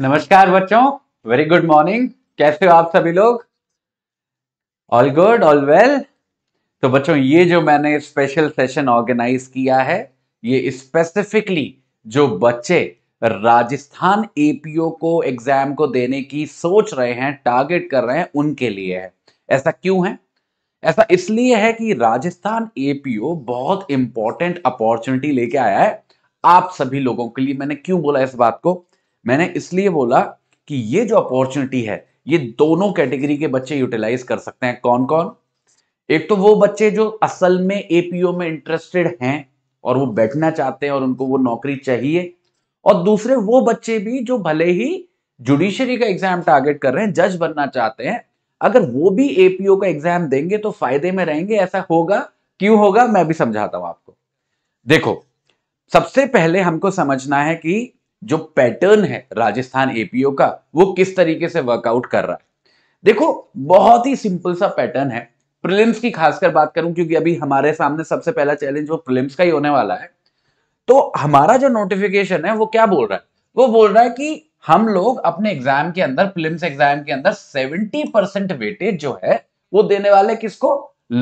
नमस्कार बच्चों very good morning कैसे हो आप सभी लोग ऑल गुड ऑल वेल तो बच्चों ये जो मैंने स्पेशल सेशन ऑर्गेनाइज किया है ये स्पेसिफिकली जो बच्चे राजस्थान एपीओ को एग्जाम को देने की सोच रहे हैं टारगेट कर रहे हैं उनके लिए है ऐसा क्यों है ऐसा इसलिए है कि राजस्थान एपीओ बहुत इंपॉर्टेंट अपॉर्चुनिटी लेके आया है आप सभी लोगों के लिए मैंने क्यों बोला इस बात को मैंने इसलिए बोला कि ये जो अपॉर्चुनिटी है ये दोनों कैटेगरी के बच्चे यूटिलाइज कर सकते हैं कौन कौन एक तो वो बच्चे जो असल में एपीओ में इंटरेस्टेड हैं और वो बैठना चाहते हैं और उनको वो नौकरी चाहिए और दूसरे वो बच्चे भी जो भले ही जुडिशरी का एग्जाम टारगेट कर रहे हैं जज बनना चाहते हैं अगर वो भी एपीओ का एग्जाम देंगे तो फायदे में रहेंगे ऐसा होगा क्यों होगा मैं भी समझाता हूं आपको देखो सबसे पहले हमको समझना है कि जो पैटर्न है राजस्थान एपीओ का वो किस तरीके से वर्कआउट कर रहा है देखो बहुत ही सिंपल सा पैटर्न है प्रिलिम्स की खासकर बात करूं क्योंकि अभी हमारे सामने सबसे पहला चैलेंज वो प्रिलिम्स का ही होने वाला है तो हमारा जो नोटिफिकेशन है वो क्या बोल रहा है वो बोल रहा है कि हम लोग अपने एग्जाम के अंदर प्रिलिम्स एग्जाम के अंदर 70 परसेंट वेटेज जो है वो देने वाले किसको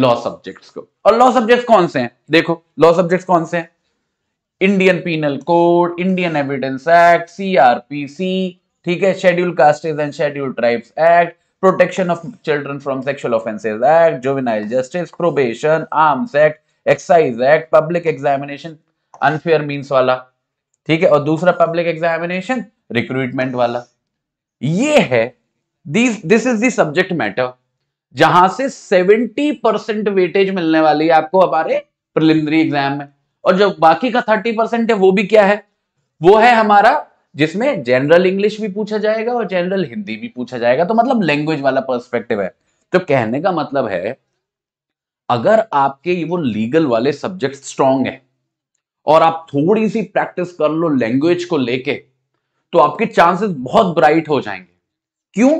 लॉ सब्जेक्ट्स को और लॉ सब्जेक्ट्स कौन से हैं देखो लॉ सब्जेक्ट्स कौन से हैं Indian penal code Indian evidence act CrPC ठीक है schedule castes and schedule tribes act protection of children from sexual offences act juvenile justice probation arms act excise act public examination unfair mean वाला ठीक है और दूसरा public examination recruitment वाला ये है दिस इज सब्जेक्ट मैटर जहां से 70 परसेंट वेटेज मिलने वाली है आपको हमारे प्रिलिमिनरी एग्जाम में और जो बाकी का थर्टी परसेंट है वो भी क्या है वो है हमारा जिसमें जनरल इंग्लिश भी पूछा जाएगा और जनरल हिंदी भी पूछा जाएगा तो मतलब लैंग्वेज वाला पर्सपेक्टिव है तो कहने का मतलब है अगर आपके वो लीगल वाले सब्जेक्ट स्ट्रांग है और आप थोड़ी सी प्रैक्टिस कर लो लैंग्वेज को लेके तो आपके चांसेस बहुत ब्राइट हो जाएंगे क्यों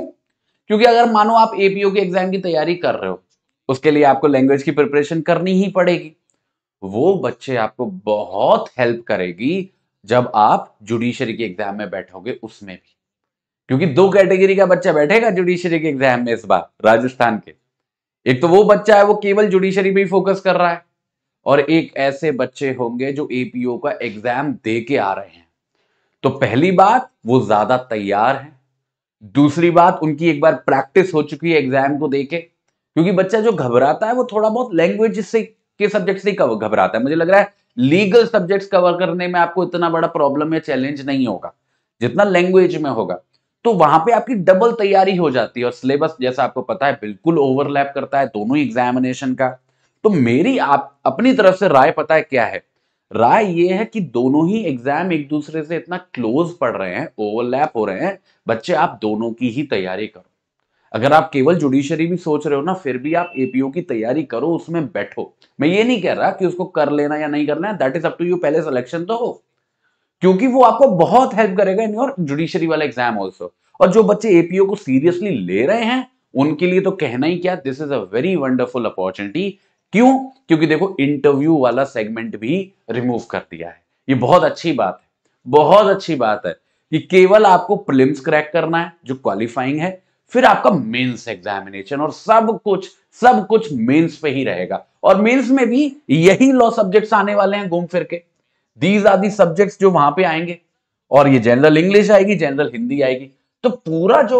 क्योंकि अगर मानो आप एपीओ के एग्जाम की तैयारी कर रहे हो उसके लिए आपको लैंग्वेज की प्रिपरेशन करनी ही पड़ेगी वो बच्चे आपको बहुत हेल्प करेगी जब आप जुडिशरी के एग्जाम में बैठोगे उसमें भी क्योंकि दो कैटेगरी का बच्चा बैठेगा जुडिशरी के एग्जाम में इस बार राजस्थान के एक तो वो बच्चा है वो केवल जुडिशरी पे फोकस कर रहा है और एक ऐसे बच्चे होंगे जो एपीओ का एग्जाम दे के आ रहे हैं तो पहली बात वो ज्यादा तैयार है दूसरी बात उनकी एक बार प्रैक्टिस हो चुकी है एग्जाम को देके क्योंकि बच्चा जो घबराता है वो थोड़ा बहुत लैंग्वेज से किस सब्जेक्ट से घबराता है मुझे लग रहा है लीगल सब्जेक्ट्स कवर करने में आपको इतना बड़ा प्रॉब्लम या चैलेंज नहीं होगा जितना लैंग्वेज में होगा तो वहां पे आपकी डबल तैयारी हो जाती है और सिलेबस जैसा आपको पता है बिल्कुल ओवरलैप करता है दोनों एग्जामिनेशन का तो मेरी आप अपनी तरफ से राय पता है क्या है राय ये है कि दोनों ही एग्जाम एक दूसरे से इतना क्लोज पड़ रहे हैं ओवरलैप हो रहे हैं बच्चे आप दोनों की ही तैयारी करो अगर आप केवल जुडिशरी भी सोच रहे हो ना फिर भी आप एपीओ की तैयारी करो उसमें बैठो मैं ये नहीं कह रहा कि उसको कर लेना या नहीं करना है दैट इज अपू यू पहले सिलेक्शन तो हो क्योंकि वो आपको बहुत हेल्प करेगा इन योर जुडिशरी वाला एग्जाम ऑल्सो और जो बच्चे एपीओ को सीरियसली ले रहे हैं उनके लिए तो कहना ही क्या this is a very wonderful opportunity क्यों क्योंकि देखो इंटरव्यू वाला सेगमेंट भी रिमूव कर दिया है ये बहुत अच्छी बात है बहुत अच्छी बात है कि केवल आपको प्लिम्स क्रैक करना है जो क्वालिफाइंग है फिर आपका मेंस एग्जामिनेशन और सब कुछ सब कुछ मेंस पे ही रहेगा और मेंस में भी यही लॉ सब्जेक्ट्स आने वाले हैं घूम फिर के दीज आदि सब्जेक्ट्स जो वहां पे आएंगे और ये जनरल इंग्लिश आएगी जनरल हिंदी आएगी तो पूरा जो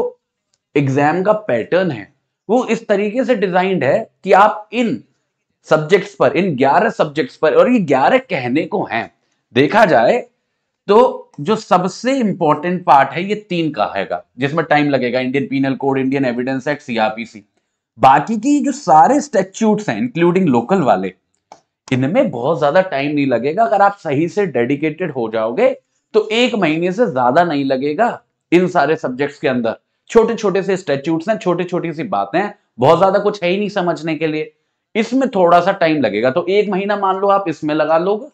एग्जाम का पैटर्न है वो इस तरीके से डिजाइंड है कि आप इन सब्जेक्ट्स पर इन 11 सब्जेक्ट्स पर और ये 11 कहने को हैं देखा जाए तो जो सबसे इंपॉर्टेंट पार्ट है ये तीन का हैगा जिसमें टाइम लगेगा Indian penal code Indian evidence act CrPC बाकी की जो सारे स्टेच्यूट्स हैं इंक्लूडिंग लोकल वाले इनमें बहुत ज्यादा टाइम नहीं लगेगा अगर आप सही से डेडिकेटेड हो जाओगे तो एक महीने से ज्यादा नहीं लगेगा इन सारे सब्जेक्ट्स के अंदर छोटे छोटे से स्टेच्यूट्स हैं छोटी छोटी सी बातें हैं बहुत ज्यादा कुछ है ही नहीं समझने के लिए इसमें थोड़ा सा टाइम लगेगा तो एक महीना मान लो आप इसमें लगा लोगे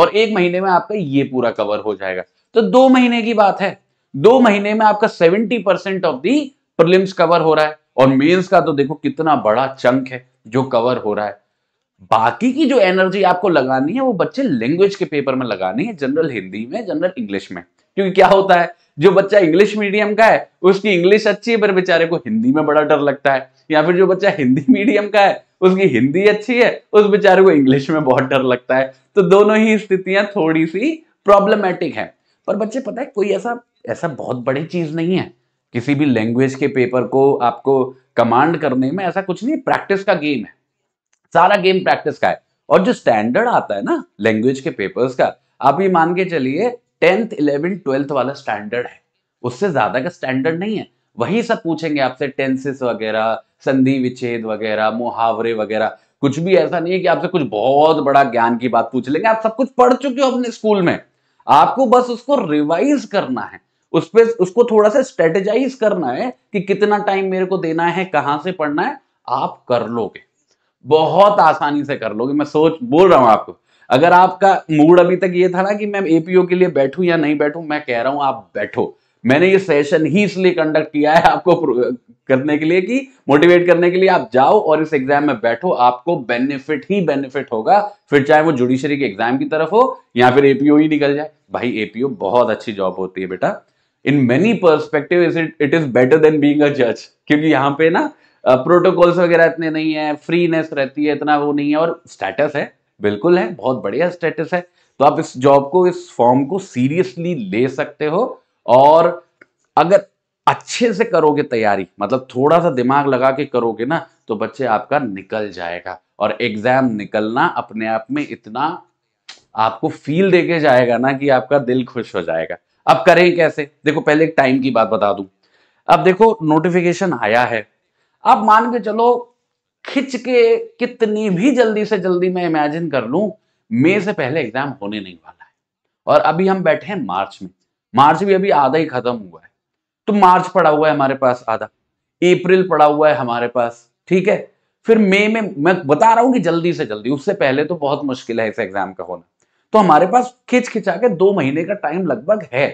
और एक महीने में आपका ये पूरा कवर हो जाएगा तो दो महीने की बात है दो महीने में आपका seventy percent of the prelims cover हो रहा है और मेंस का तो देखो कितना बड़ा चंक है जो कवर हो रहा है बाकी की जो एनर्जी आपको लगानी है वो बच्चे लैंग्वेज के पेपर में लगानी है जनरल हिंदी में जनरल इंग्लिश में क्योंकि क्या होता है जो बच्चा इंग्लिश मीडियम का है उसकी इंग्लिश अच्छी है पर बेचारे को हिंदी में बड़ा डर लगता है या फिर जो बच्चा हिंदी मीडियम का है उसकी हिंदी अच्छी है उस बेचारे को इंग्लिश में बहुत डर लगता है तो दोनों ही स्थितियां थोड़ी सी प्रॉब्लमेटिक है पर बच्चे पता है कोई ऐसा ऐसा बहुत बड़ी चीज नहीं है किसी भी लैंग्वेज के पेपर को आपको कमांड करने में ऐसा कुछ नहीं प्रैक्टिस का गेम है सारा गेम प्रैक्टिस का है और जो स्टैंडर्ड आता है ना लैंग्वेज के पेपर्स का आप ये मान के चलिए टेंथ इलेवेंथ ट्वेल्थ वाला स्टैंडर्ड है उससे ज्यादा का स्टैंडर्ड नहीं है वही सब पूछेंगे आपसे टेंसिस वगैरह संधि विच्छेद वगैरह मुहावरे वगैरह कुछ भी ऐसा नहीं है कि आपसे कुछ बहुत बड़ा ज्ञान की बात पूछ लेंगे आप सब कुछ पढ़ चुके हो अपने स्कूल में आपको बस उसको रिवाइज करना है उस पर उसको थोड़ा सा स्ट्रेटेजाइज करना है कि कितना टाइम मेरे को देना है कहां से पढ़ना है आप कर लोगे बहुत आसानी से कर लोगे मैं सोच बोल रहा हूं आपको अगर आपका मूड अभी तक ये था ना कि मैं एपीओ के लिए बैठूं या नहीं बैठूं मैं कह रहा हूं आप बैठो मैंने ये सेशन ही इसलिए कंडक्ट किया है आपको करने के लिए कि मोटिवेट करने के लिए आप जाओ और इस एग्जाम में बैठो आपको बेनिफिट ही बेनिफिट होगा फिर चाहे वो जुडिशरी के एग्जाम की तरफ हो या फिर एपीओ ही निकल जाए भाई एपीओ बहुत अच्छी जॉब होती है बेटा in many perspective it it is better than being जज क्योंकि यहाँ पे ना प्रोटोकॉल्स वगैरह इतने नहीं है फ्रीनेस रहती है इतना वो नहीं है और स्टेटस है बिल्कुल है बहुत बढ़िया स्टेटस है तो आप इस जॉब को इस फॉर्म को सीरियसली ले सकते हो और अगर अच्छे से करोगे तैयारी मतलब थोड़ा सा दिमाग लगा के करोगे ना तो बच्चे आपका निकल जाएगा और एग्जाम निकलना अपने आप में इतना आपको फील दे के जाएगा ना कि आपका दिल खुश हो जाएगा अब करें कैसे देखो पहले एक टाइम की बात बता दूं अब देखो नोटिफिकेशन आया है अब मान के चलो खिंच के कितनी भी जल्दी से जल्दी मैं इमेजिन कर लूं मई से पहले एग्जाम होने नहीं वाला है और अभी हम बैठे हैं मार्च में मार्च भी अभी आधा ही खत्म हुआ है तो मार्च पड़ा हुआ है हमारे पास आधा अप्रैल पड़ा हुआ है हमारे पास ठीक है फिर मई में मैं बता रहा हूं कि जल्दी से जल्दी उससे पहले तो बहुत मुश्किल है इस एग्जाम का होना तो हमारे पास खिंच खिंचा के दो महीने का टाइम लगभग है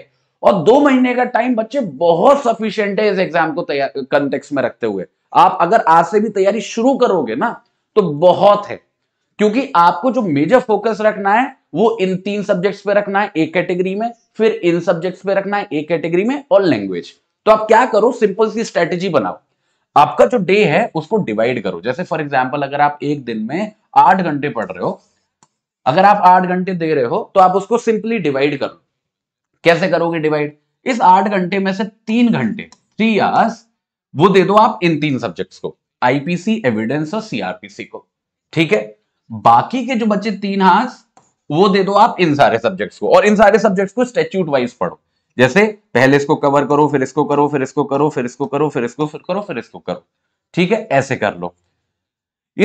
और दो महीने का टाइम बच्चे बहुत सफिशियंट है इस एग्जाम को तैयार कंटेक्स में रखते हुए आप अगर आज से भी तैयारी शुरू करोगे ना तो बहुत है क्योंकि आपको जो मेजर फोकस रखना है वो इन तीन सब्जेक्ट्स पे रखना है एक कैटेगरी में फिर इन सब्जेक्ट्स पे रखना है एक कैटेगरी में और लैंग्वेज तो आप क्या करो सिंपल सी स्ट्रेटेजी बनाओ आपका जो डे है उसको डिवाइड करो जैसे फॉर एग्जाम्पल अगर आप एक दिन में आठ घंटे पढ़ रहे हो अगर आप आठ घंटे दे रहे हो तो आप उसको सिंपली डिवाइड करो कैसे करोगे डिवाइड इस आठ घंटे में से तीन घंटे थ्री आवर्स वो दे दो आप इन तीन सब्जेक्ट्स को आईपीसी एविडेंस और सीआरपीसी को ठीक है बाकी के जो बच्चे तीन हाथ वो दे दो आप इन सारे सब्जेक्ट्स को और इन सारे सब्जेक्ट्स को स्टेच्यूट वाइज पढ़ो जैसे पहले इसको कवर करो फिर इसको करो फिर इसको करो फिर इसको करो फिर इसको फिर करो फिर इसको करो ठीक है ऐसे कर लो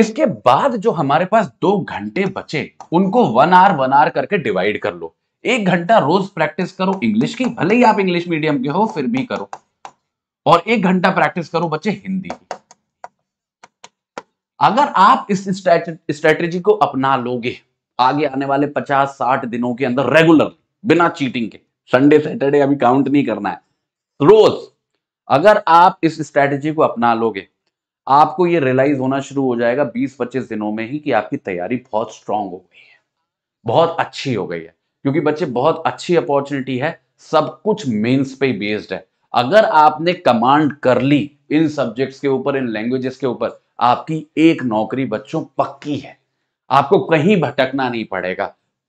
इसके बाद जो हमारे पास दो घंटे बचे उनको वन आर वन आर करके डिवाइड कर लो एक घंटा रोज प्रैक्टिस करो इंग्लिश की भले ही आप इंग्लिश मीडियम के हो फिर भी करो और एक घंटा प्रैक्टिस करो बच्चे हिंदी अगर आप इस स्ट्रेटेजी को अपना लोगे आगे आने वाले 50-60 दिनों के अंदर रेगुलर बिना चीटिंग के संडे सैटरडे अभी काउंट नहीं करना है रोज अगर आप इस स्ट्रैटेजी को अपना लोगे आपको ये रियलाइज होना शुरू हो जाएगा 20-25 दिनों में ही कि आपकी तैयारी बहुत स्ट्रांग हो गई है बहुत अच्छी हो गई है क्योंकि बच्चे बहुत अच्छी अपॉर्चुनिटी है सब कुछ मेन्स पे बेस्ड है अगर आपने कमांड कर ली इन सब्जेक्ट्स के ऊपर इन लैंग्वेजेस के ऊपर आपकी एक नौकरी बच्चों पक्की है आपको कहीं भटकना नहीं पड़ेगा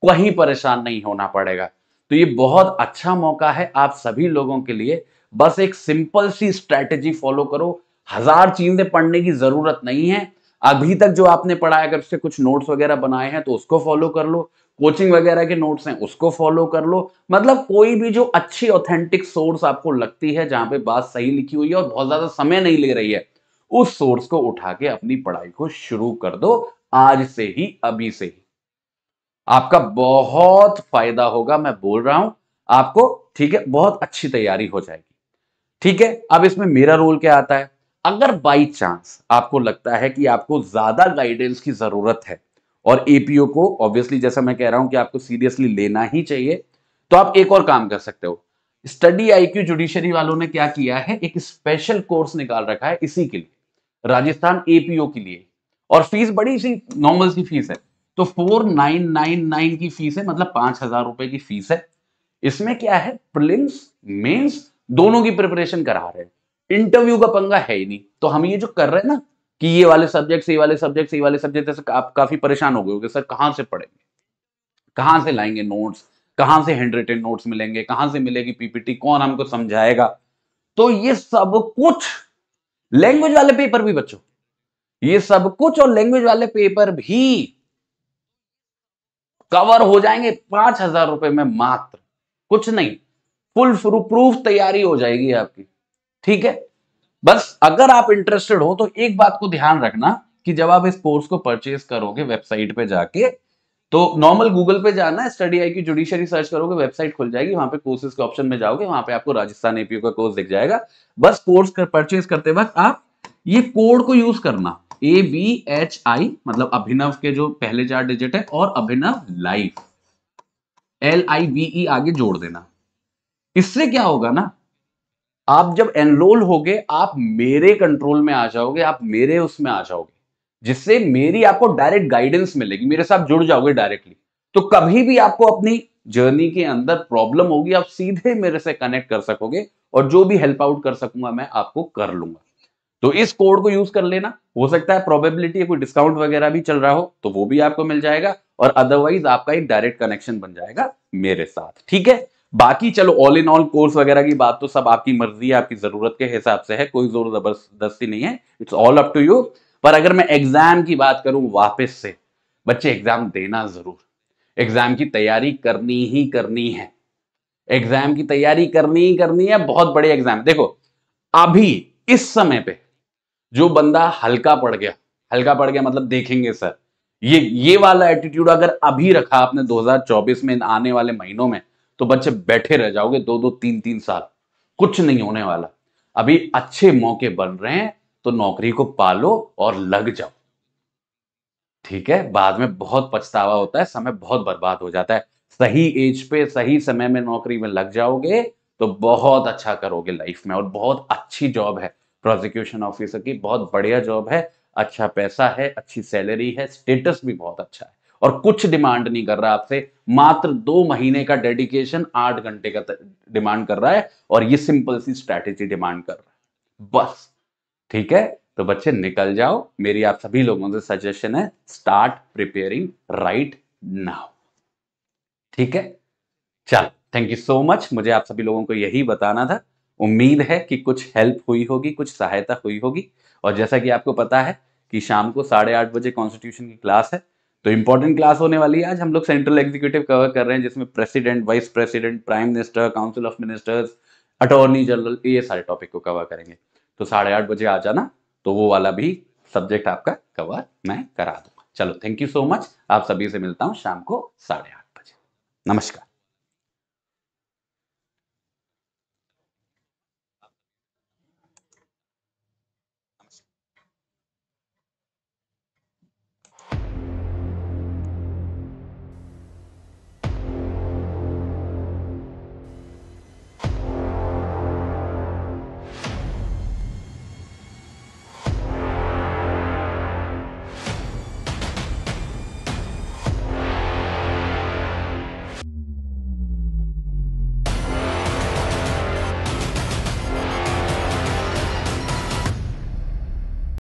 कहीं परेशान नहीं होना पड़ेगा तो ये बहुत अच्छा मौका है आप सभी लोगों के लिए बस एक सिंपल सी स्ट्रैटेजी फॉलो करो हजार चीजें पढ़ने की जरूरत नहीं है अभी तक जो आपने पढ़ाया अगर उससे कुछ नोट्स वगैरह बनाए हैं तो उसको फॉलो कर लो कोचिंग वगैरह के नोट्स हैं उसको फॉलो कर लो मतलब कोई भी जो अच्छी ऑथेंटिक सोर्स आपको लगती है जहां पे बात सही लिखी हुई है और बहुत ज्यादा समय नहीं ले रही है उस सोर्स को उठा के अपनी पढ़ाई को शुरू कर दो आज से ही अभी से ही आपका बहुत फायदा होगा मैं बोल रहा हूं आपको ठीक है बहुत अच्छी तैयारी हो जाएगी ठीक है अब इसमें मेरा रोल क्या आता है अगर बाई चांस आपको लगता है कि आपको ज्यादा गाइडेंस की जरूरत है और एपीओ को ऑब्वियसली जैसा मैं कह रहा हूं कि आपको सीरियसली लेना ही चाहिए तो आप एक और काम कर सकते हो स्टडी आईक्यू जुडिशरी वालों ने क्या किया है एक स्पेशल कोर्स निकाल रखा है इसी के लिए राजस्थान एपीओ के लिए और फीस बड़ी सी नॉर्मल सी फीस है तो फोर नाइन नाइन नाइन की फीस है मतलब पांच हजार रुपए की फीस है इसमें क्या है प्रिलिम्स मेंस दोनों की प्रिपरेशन करा रहे हैं इंटरव्यू का पंगा है ही नहीं तो हम ये जो कर रहे हैं ना कि ये वाले सब्जेक्ट ये वाले सब्जेक्ट ये वाले सब्जेक्ट जैसे आप काफी परेशान हो गए होगे सर कहाँ से पढ़ेंगे कहाँ से लाएंगे नोट्स कहाँ से हैंड रिटेन नोट्स मिलेंगे कहाँ से मिलेगी पीपीटी कौन हमको समझाएगा तो ये सब कुछ लैंग्वेज वाले पेपर भी बच्चों ये सब कुछ और लैंग्वेज वाले पेपर भी कवर हो जाएंगे पांच हजार रुपए में मात्र कुछ नहीं फुल प्रूफ तैयारी हो जाएगी आपकी ठीक है बस अगर आप इंटरेस्टेड हो तो एक बात को ध्यान रखना कि जब आप इस कोर्स को परचेज करोगे वेबसाइट पे जाके तो नॉर्मल गूगल पे जाना स्टडी आई की जुडिशरी सर्च करोगे वेबसाइट खुल जाएगी वहां पे कोर्सेज के ऑप्शन में जाओगे वहां पे आपको राजस्थान एपीओ का कोर्स दिख जाएगा बस कोर्स कर, परचेज करते वक्त आप ये कोड को यूज करना ए बी एच आई मतलब अभिनव के जो पहले चार डिजिट है और Abhinav life L I B E आगे जोड़ देना इससे क्या होगा ना आप जब एनरोल होगे आप मेरे कंट्रोल में आ जाओगे आप मेरे उसमें आ जाओगे जिससे मेरी आपको डायरेक्ट गाइडेंस मिलेगी मेरे साथ जुड़ जाओगे डायरेक्टली तो कभी भी आपको अपनी जर्नी के अंदर प्रॉब्लम होगी आप सीधे मेरे से कनेक्ट कर सकोगे और जो भी हेल्प आउट कर सकूंगा मैं आपको कर लूंगा तो इस कोड को यूज कर लेना हो सकता है प्रोबेबिलिटी कोई डिस्काउंट वगैरह भी चल रहा हो तो वो भी आपको मिल जाएगा और अदरवाइज आपका एक डायरेक्ट कनेक्शन बन जाएगा मेरे साथ ठीक है बाकी चलो ऑल इन ऑल कोर्स वगैरह की बात तो सब आपकी मर्जी है आपकी जरूरत के हिसाब से है कोई जोर जबरदस्ती नहीं है it's all up to you पर अगर मैं एग्जाम की बात करूं वापस से बच्चे एग्जाम देना जरूर एग्जाम की तैयारी करनी ही करनी है एग्जाम की तैयारी करनी ही करनी है बहुत बड़े एग्जाम देखो अभी इस समय पे जो बंदा हल्का पड़ गया हल्का पड़ गया मतलब देखेंगे सर ये ये वाला एटीट्यूड अगर अभी रखा आपने 2024 में आने वाले महीनों में तो बच्चे बैठे रह जाओगे दो दो तीन तीन साल कुछ नहीं होने वाला अभी अच्छे मौके बन रहे हैं तो नौकरी को पालो और लग जाओ ठीक है बाद में बहुत पछतावा होता है समय बहुत बर्बाद हो जाता है सही एज पे सही समय में नौकरी में लग जाओगे तो बहुत अच्छा करोगे लाइफ में और बहुत अच्छी जॉब है प्रोसिक्यूशन ऑफिसर की बहुत बढ़िया जॉब है अच्छा पैसा है अच्छी सैलरी है स्टेटस भी बहुत अच्छा है और कुछ डिमांड नहीं कर रहा आपसे मात्र दो महीने का डेडिकेशन आठ घंटे का डिमांड कर रहा है और ये सिंपल सी स्ट्रैटेजी डिमांड कर रहा है बस ठीक है तो बच्चे निकल जाओ मेरी आप सभी लोगों से सजेशन है स्टार्ट प्रिपेयरिंग राइट नाउ ठीक है चल थैंक यू सो मच मुझे आप सभी लोगों को यही बताना था उम्मीद है कि कुछ हेल्प हुई होगी कुछ सहायता हुई होगी और जैसा कि आपको पता है कि शाम को साढ़े आठ बजे कॉन्स्टिट्यूशन की क्लास है तो इंपॉर्टेंट क्लास होने वाली है आज हम लोग सेंट्रल एग्जीक्यूटिव कवर कर रहे हैं जिसमें president vice president prime minister council of ministers attorney general ये सारे टॉपिक को कवर करेंगे तो साढ़े आठ बजे आ जाना तो वो वाला भी सब्जेक्ट आपका कवर मैं करा दूंगा चलो थैंक यू सो मच आप सभी से मिलता हूँ शाम को साढ़े आठ बजे नमस्कार